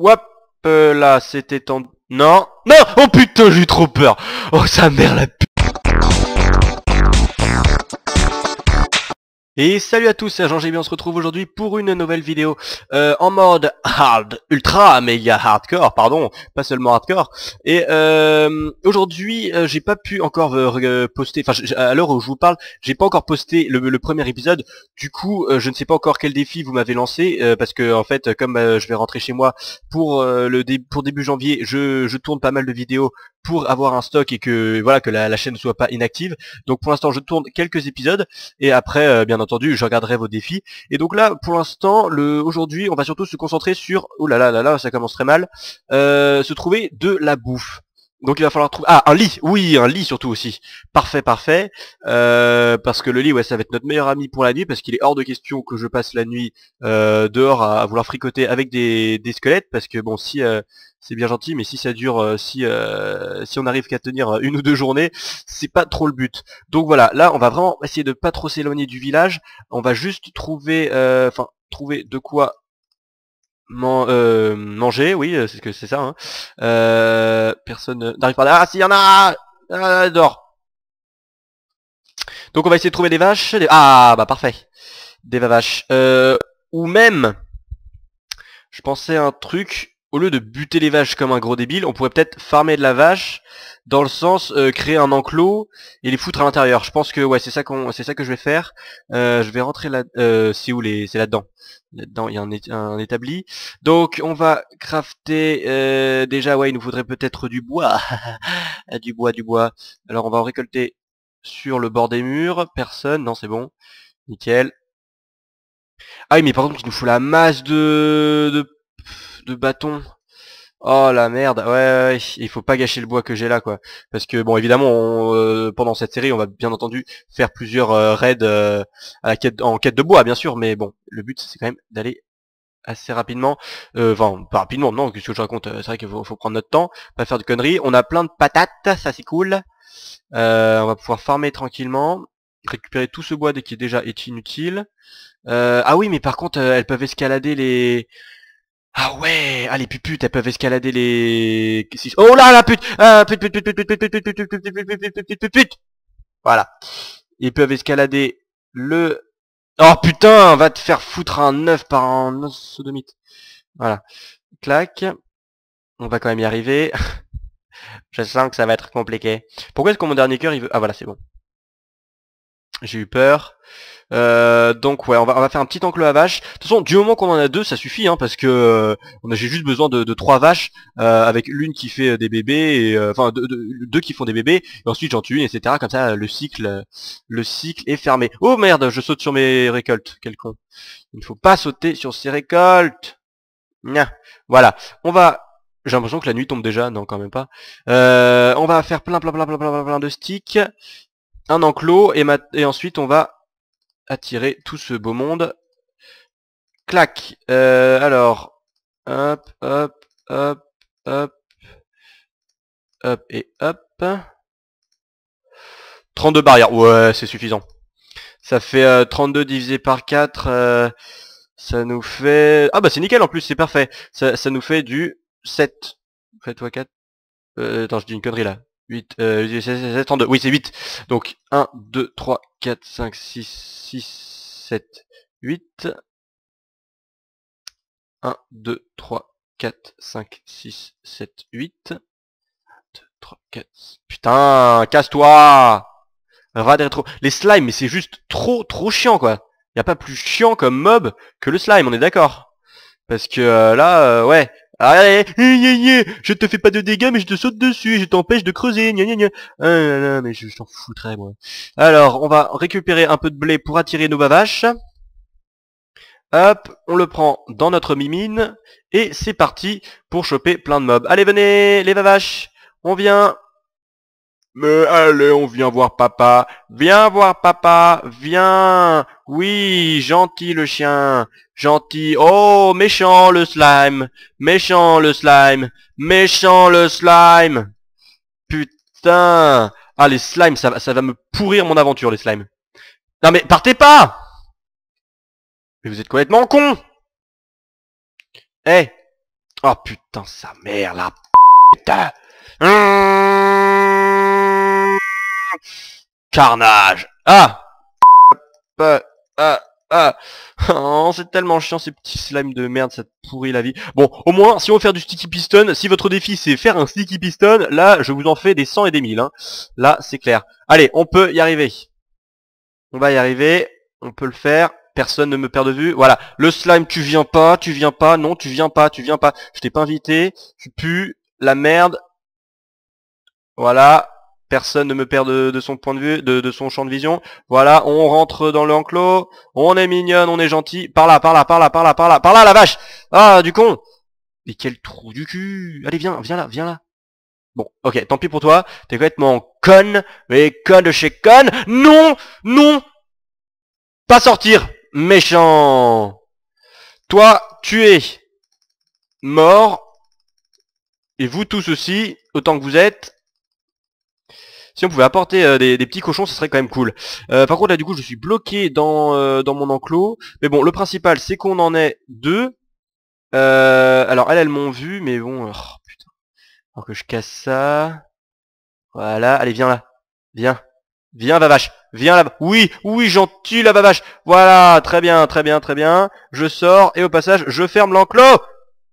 Hop euh, là, c'était ton... Non Non Oh putain, j'ai eu trop peur Oh, sa mère la pute Et salut à tous, c'est jean bien on se retrouve aujourd'hui pour une nouvelle vidéo euh, en mode hard, ultra, mais il y a hardcore, pardon, pas seulement hardcore. Et euh, aujourd'hui, euh, j'ai pas pu encore poster, enfin à l'heure où je vous parle, j'ai pas encore posté le, premier épisode, du coup je ne sais pas encore quel défi vous m'avez lancé, parce que en fait, comme je vais rentrer chez moi pour le pour début janvier, je, tourne pas mal de vidéos pour avoir un stock et que voilà que la, chaîne ne soit pas inactive. Donc pour l'instant je tourne quelques épisodes et après bien entendu entendu, je regarderai vos défis. Et donc là, pour l'instant, le aujourd'hui, on va surtout se concentrer sur, oh là là là là, ça commence très mal, euh, se trouver de la bouffe. Donc il va falloir trouver... Ah, un lit Oui, un lit surtout aussi. Parfait, parfait. Euh, parce que le lit, ouais, ça va être notre meilleur ami pour la nuit, parce qu'il est hors de question que je passe la nuit euh, dehors à, vouloir fricoter avec des, des, squelettes, parce que bon, si... Euh, c'est bien gentil, mais si ça dure, si si on arrive qu'à tenir une ou deux journées, c'est pas trop le but. Donc voilà, là on va vraiment essayer de pas trop s'éloigner du village. On va juste trouver, enfin trouver de quoi Man, euh, manger, oui, euh, c'est que c'est ça. Hein. Euh, personne n'arrive pas là. Ah si, y en a ah, Donc on va essayer de trouver des vaches. Ah bah parfait. Des vaches. Euh, ou même, je pensais à un truc au lieu de buter les vaches comme un gros débile, on pourrait peut-être farmer de la vache dans le sens euh, créer un enclos et les foutre à l'intérieur. Je pense que ouais, c'est ça qu'on c'est ça que je vais faire. Euh, je vais rentrer là euh, c'est où les c'est là-dedans. Là-dedans, il y a un, établi. Donc on va crafter euh, déjà ouais, il nous faudrait peut-être du bois. du bois, du bois. Alors on va en récolter sur le bord des murs, personne, non, c'est bon. Nickel. Ah oui, mais par contre, il nous faut la masse de, de de bâton. Oh la merde, ouais, ouais, il faut pas gâcher le bois que j'ai là quoi. Parce que bon évidemment euh, pendant cette série on va bien entendu faire plusieurs euh, raids euh, à quête, en quête de bois bien sûr, mais bon le but c'est quand même d'aller assez rapidement, enfin pas rapidement non, qu'est-ce que je raconte, c'est vrai qu'il faut, prendre notre temps, pas faire de conneries, on a plein de patates, ça c'est cool, on va pouvoir farmer tranquillement, récupérer tout ce bois dès qui est déjà est inutile, ah oui mais par contre elles peuvent escalader les ah ouais Ah les puputes, elles peuvent escalader les... Oh là la pute Ah pute pute pute pute pute pute pute pute pute pute pute pute pute pute pute Voilà. Ils peuvent escalader le... Oh putain on Va te faire foutre un œuf par un sodomite. Voilà. Clac. On va quand même y arriver. Je sens que ça va être compliqué. Pourquoi est-ce que mon dernier cœur il veut... Ah voilà c'est bon. J'ai eu peur. Euh, donc ouais, on va, on va, faire un petit enclos à vaches. De toute façon, du moment qu'on en a deux, ça suffit, hein, parce que euh, j'ai juste besoin de, trois vaches, euh, avec l'une qui fait euh, des bébés, et, enfin deux qui font des bébés, et ensuite j'en tue une, etc. Comme ça, le cycle, le cycle est fermé. Oh merde, je saute sur mes récoltes, quel Il ne faut pas sauter sur ses récoltes. Voilà, on va... J'ai l'impression que la nuit tombe déjà, non quand même pas. on va faire plein plein plein plein plein plein de sticks un enclos et, ensuite on va attirer tout ce beau monde. Clac euh, Alors, hop, hop, hop, hop, hop et hop. 32 barrières, ouais c'est suffisant. Ça fait 32 euh, divisé par 4, euh, ça nous fait... Ah bah c'est nickel en plus, c'est parfait. Ça, nous fait du 7. Fais-toi 4 Attends, je dis une connerie là. 8, euh, Oui, c'est 8. Donc 1, 2, 3, 4, 5, 6, 6, 7, 8. 1, 2, 3, 4, 5, 6, 7, 8. 2, 3, 4. Putain, casse-toi Rad rétro. Les slimes, mais c'est juste trop, trop chiant, quoi. Y a pas plus chiant comme mob que le slime, on est d'accord. Parce que euh, là, euh, ouais, Allez, eh, eh, eh, je te fais pas de dégâts, mais je te saute dessus je t'empêche de creuser. Gna gna gna. Ah, mais je t'en foutrais, moi. Alors, on va récupérer un peu de blé pour attirer nos bavaches. Hop, on le prend dans notre mimine. Et c'est parti pour choper plein de mobs. Allez, venez, les bavaches. On vient. Mais allez, on vient voir papa. Viens voir papa. Viens. Oui, gentil le chien. Gentil. Oh, méchant le slime. Méchant le slime. Méchant le slime. Putain. Ah, les slimes, ça, ça va me pourrir mon aventure, les slimes. Non mais, partez pas Mais vous êtes complètement con Eh hey. Oh putain, sa mère, la putain Carnage Ah ah ah, oh, c'est tellement chiant ces petits slimes de merde, ça te pourrit la vie. Bon, au moins, si on veut faire du sticky piston, si votre défi c'est faire un sticky piston, là, je vous en fais des 100 et des 1000. Hein. Là, c'est clair. Allez, on peut y arriver. On va y arriver, on peut le faire. Personne ne me perd de vue. Voilà, le slime, tu viens pas, tu viens pas, non, tu viens pas, tu viens pas. Je t'ai pas invité, tu pues, la merde. Voilà, Personne ne me perd de, son point de vue, de, son champ de vision. Voilà, on rentre dans l'enclos. On est mignonne, on est gentil. Par là, par là, par là, par là, par là, par là, la vache Ah, du con Mais quel trou du cul Allez, viens, viens là, viens là. Bon, ok, tant pis pour toi. T'es complètement con, mais con de chez con. Non Non Pas sortir Méchant Toi, tu es mort. Et vous tous aussi, autant que vous êtes, si on pouvait apporter euh, des, petits cochons, ce serait quand même cool. Euh, par contre, là, du coup, je suis bloqué dans, euh, dans mon enclos. Mais bon, le principal, c'est qu'on en ait deux. alors, elles, elles m'ont vu, mais bon... Oh, putain. Alors que je casse ça... Voilà, allez, viens là. Viens. Viens, vache. Viens là Oui, oui, gentil, la vache. Voilà, très bien, très bien, très bien. Je sors, et au passage, je ferme l'enclos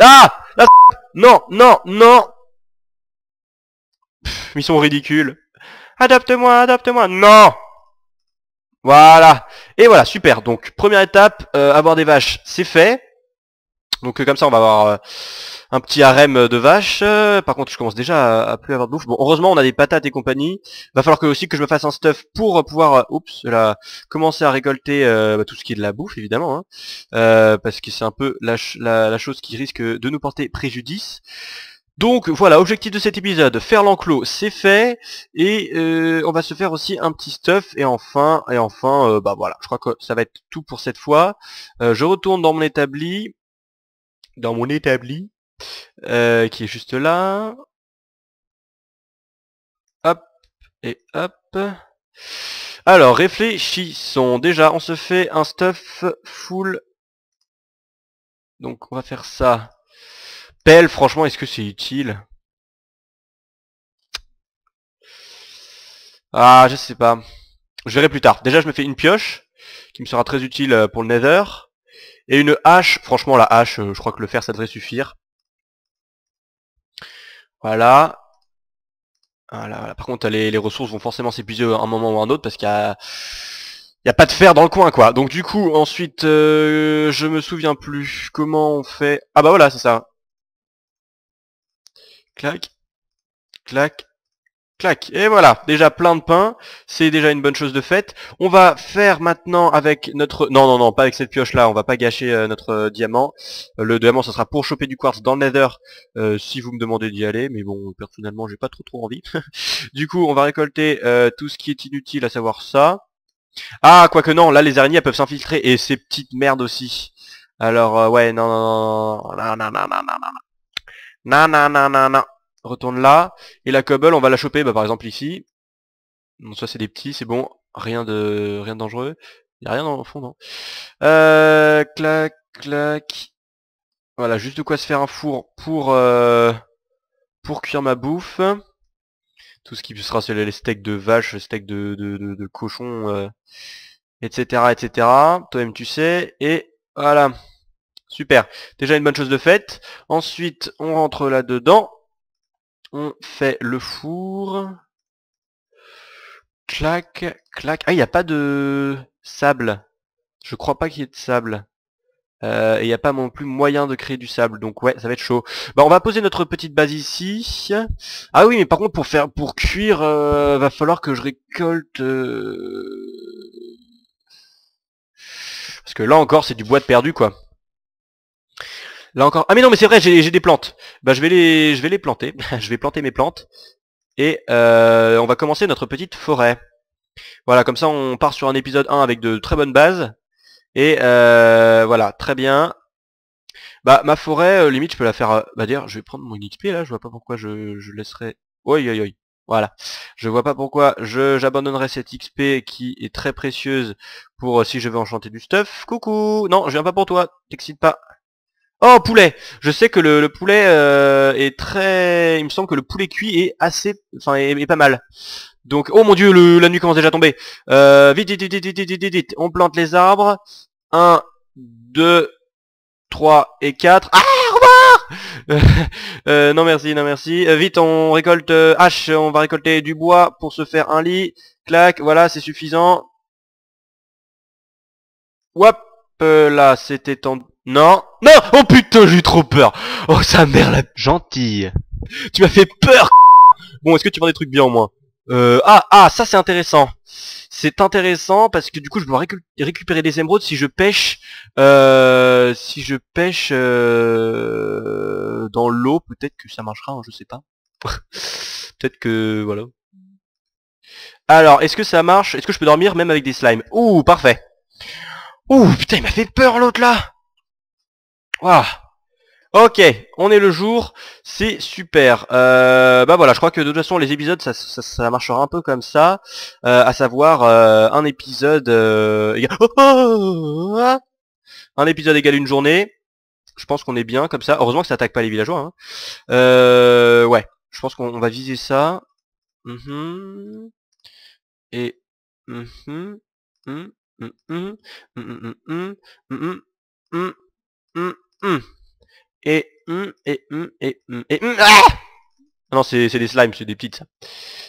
Ah La Non, non, non Ils sont ridicules adapte moi adapte moi Non Voilà. Et voilà, super. Donc, première étape, euh, avoir des vaches, c'est fait. Donc euh, comme ça on va avoir euh, un petit harem de vaches. par contre je commence déjà à, à, plus avoir de bouffe. Bon heureusement on a des patates et compagnie. Va falloir que aussi que je me fasse un stuff pour pouvoir oups là commencer à récolter bah, tout ce qui est de la bouffe évidemment. Hein. parce que c'est un peu la, chose qui risque de nous porter préjudice. Donc voilà, objectif de cet épisode, faire l'enclos, c'est fait, et euh, on va se faire aussi un petit stuff, et enfin, et enfin, euh, bah voilà, je crois que ça va être tout pour cette fois. Euh, je retourne dans mon établi, dans mon établi, qui est juste là. Hop, et hop. Alors, réfléchissons. Déjà, on se fait un stuff full. Donc on va faire ça pelle, franchement, est-ce que c'est utile Ah, je sais pas. Je verrai plus tard. Déjà, je me fais une pioche, qui me sera très utile euh, pour le nether. Et une hache. Franchement, la hache, euh, je crois que le fer, ça devrait suffire. Voilà. Voilà, Par contre, les, les ressources vont forcément s'épuiser à euh, un moment ou à un autre, parce qu'il a... n'y a pas de fer dans le coin quoi. Donc du coup ensuite je me souviens plus comment on fait. Ah bah voilà c'est ça clac, clac, clac. Et voilà, déjà plein de pain, c'est déjà une bonne chose de faite. On va faire maintenant avec notre... Non, non, non, pas avec cette pioche-là, on va pas gâcher notre diamant. le diamant, ça sera pour choper du quartz dans le nether, si vous me demandez d'y aller, mais bon, personnellement, j'ai pas trop trop envie. du coup, on va récolter tout ce qui est inutile, à savoir ça. Ah, quoique non, là, les araignées, peuvent s'infiltrer, et ces petites merdes aussi. Alors, ouais, non, non, non, non, non, non, non, non, non, non. Na na na na na. Retourne là. Et la cobble, on va la choper, bah, par exemple ici. Bon, ça c'est des petits, c'est bon. Rien de rien de dangereux. Il a rien dans le fond, non. Euh, clac, clac. Voilà, juste de quoi se faire un four pour euh, pour cuire ma bouffe. Tout ce qui sera c'est les steaks de vache, steaks de, de, cochon, etc., euh, etc. Toi-même tu sais. Et voilà. Super. Déjà une bonne chose de faite. Ensuite, on rentre là-dedans. On fait le four. Clac, clac. Ah, il n'y a pas de sable. Je crois pas qu'il y ait de sable. Euh, et il n'y a pas non plus moyen de créer du sable. Donc ouais, ça va être chaud. Bah, on va poser notre petite base ici. Ah oui, mais par contre, pour faire, pour cuire, euh, va falloir que je récolte... Euh, parce que là encore, c'est du bois de perdu, quoi. Là encore. Ah mais non mais c'est vrai, j'ai des plantes. Bah je vais les, je vais les planter. je vais planter mes plantes. Et euh, on va commencer notre petite forêt. Voilà, comme ça on part sur un épisode 1 avec de très bonnes bases. Et euh, voilà, très bien. Bah ma forêt, euh, limite je peux la faire. Euh, bah dire, je vais prendre mon XP là, je vois pas pourquoi je, je laisserai. Oi oi oi. Voilà. Je vois pas pourquoi j'abandonnerai cette XP qui est très précieuse pour euh, si je veux enchanter du stuff. Coucou Non, je viens pas pour toi, t'excite pas. Oh, poulet Je sais que le, poulet euh, est très... Il me semble que le poulet cuit est assez... Enfin, est, pas mal. Donc, oh mon dieu, le, la nuit commence déjà à tomber. Euh, vite, vite, vite, vite, vite, vite, vite. On plante les arbres. 1, 2, 3 et 4. Ah, au revoir euh, Non merci, non merci. Euh, vite, on récolte... hache, on va récolter du bois pour se faire un lit. Clac, voilà, c'est suffisant. Hop, là, c'était en non. Non Oh putain, j'ai eu trop peur Oh sa mère la gentille Tu m'as fait peur Bon, est-ce que tu vends des trucs bien au moins euh, ah, ah, ça c'est intéressant. C'est intéressant parce que du coup je dois récupérer des émeraudes si je pêche, euh, si je pêche euh, dans l'eau, peut-être que ça marchera, hein, je sais pas. peut-être que voilà. Alors, est-ce que ça marche Est-ce que je peux dormir même avec des slimes Ouh, parfait. Ouh, putain, il m'a fait peur l'autre là. Wow. Ok, on est le jour, c'est super. bah voilà, je crois que de toute façon les épisodes ça, ça, marchera un peu comme ça, euh, à savoir un épisode égale... un épisode égale une journée. Je pense qu'on est bien comme ça. Heureusement que ça attaque pas les villageois. Hein. ouais, je pense qu'on va viser ça. Et Hum. Et hum, et hum, et ah non, c'est des slimes, c'est des petites.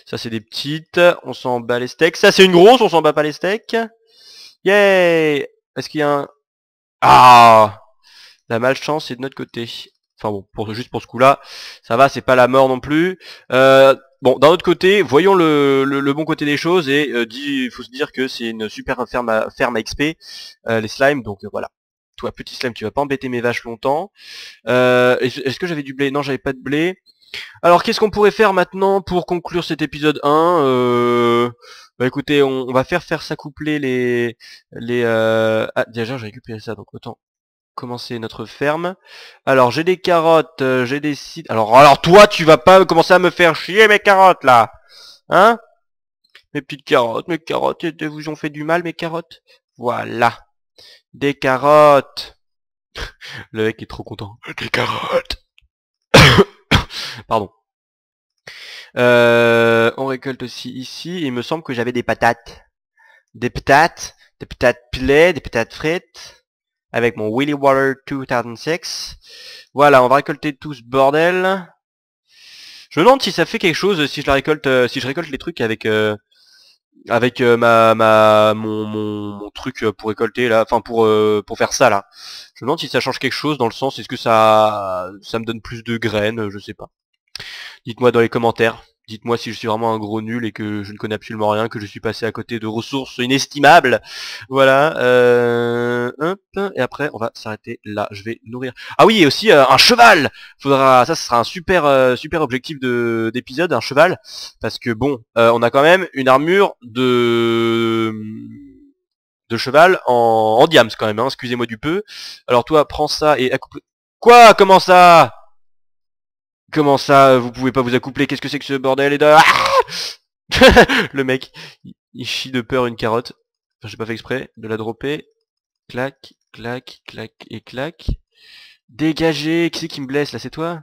Ça, c'est des petites. On s'en bat les steaks. Ça, c'est une grosse, on s'en bat pas les steaks. Yay Est-ce qu'il y a un... Ah La malchance c'est de notre côté. Enfin bon, pour, juste pour ce coup-là, ça va, c'est pas la mort non plus. Euh, bon, d'un autre côté, voyons le, le, bon côté des choses. Et euh, il faut se dire que c'est une super ferme à, ferme XP, euh, les slimes. Donc voilà toi petit slime, tu vas pas embêter mes vaches longtemps. Euh, est-ce que j'avais du blé Non, j'avais pas de blé. Alors qu'est-ce qu'on pourrait faire maintenant pour conclure cet épisode 1 euh... Bah écoutez, on, va faire faire s'accoupler les... les euh, Ah déjà j'ai récupéré ça, donc autant commencer notre ferme. Alors j'ai des carottes, euh, j'ai des Alors, alors toi tu vas pas commencer à me faire chier mes carottes là Hein Mes petites carottes, mes carottes, vous ont fait du mal mes carottes Voilà des carottes Le mec est trop content. Des carottes Pardon. Euh, on récolte aussi ici. Il me semble que j'avais des patates. Des patates. Des patates pilées, des patates frites. Avec mon Willy Water 2006. Voilà, on va récolter tout ce bordel. Je me demande si ça fait quelque chose euh, si je récolte, euh, si je récolte les trucs avec avec euh, ma, ma mon, mon, truc euh, pour récolter là, enfin pour euh, pour faire ça là. Je me demande si ça change quelque chose dans le sens est-ce que ça ça me donne plus de graines, je sais pas. Dites-moi dans les commentaires. Dites-moi si je suis vraiment un gros nul et que je ne connais absolument rien, que je suis passé à côté de ressources inestimables. Voilà. Euh, et après, on va s'arrêter là. Je vais nourrir. Ah oui, et aussi euh, un cheval. Faudra, ça, ce sera un super, euh, super objectif de d'épisode, un cheval, parce que bon, euh, on a quand même une armure de de cheval en, en diams quand même. Hein. Excusez-moi du peu. Alors toi, prends ça et Quoi Comment ça Comment ça, vous pouvez pas vous accoupler Qu'est-ce que c'est que ce bordel Et de... le mec, il chie de peur une carotte. Enfin, j'ai pas fait exprès. De la dropper. Clac, clac, clac et clac. Dégagez Qui c'est qui me blesse là C'est toi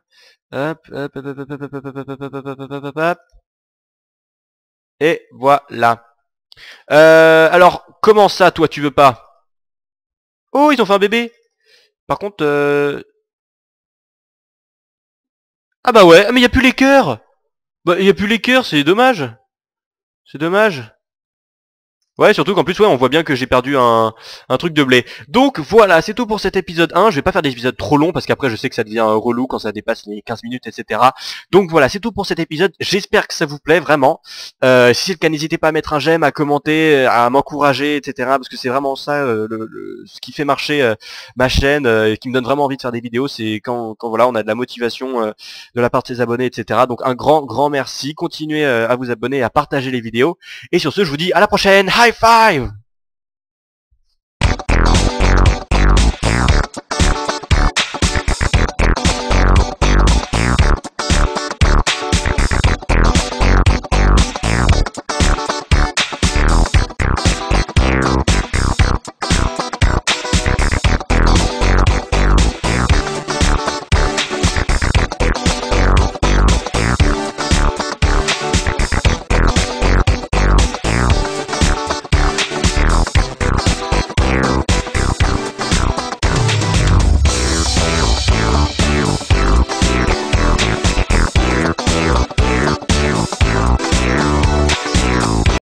Hop, hop, hop, hop, hop, hop, hop, hop, hop, hop, hop, hop, hop, hop. Et voilà. Euh, alors, comment ça, toi, tu veux pas Oh, ils ont fait un bébé Par contre, euh, ah bah ouais, ah, mais y a plus les cœurs Bah y a plus les cœurs, c'est dommage C'est dommage Ouais, surtout qu'en plus, ouais, on voit bien que j'ai perdu un, truc de blé. Donc voilà, c'est tout pour cet épisode 1. Je vais pas faire des épisodes trop longs parce qu'après, je sais que ça devient euh, relou quand ça dépasse les 15 minutes, etc. Donc voilà, c'est tout pour cet épisode. J'espère que ça vous plaît vraiment. Euh, si c'est le cas, n'hésitez pas à mettre un j'aime, à commenter, euh, à m'encourager, etc. Parce que c'est vraiment ça, euh, ce qui fait marcher ma chaîne, et qui me donne vraiment envie de faire des vidéos. C'est quand, quand voilà, on a de la motivation de la part des abonnés, etc. Donc un grand, grand merci. Continuez à vous abonner, à partager les vidéos. Et sur ce, je vous dis à la prochaine. Hi Wi-Fi.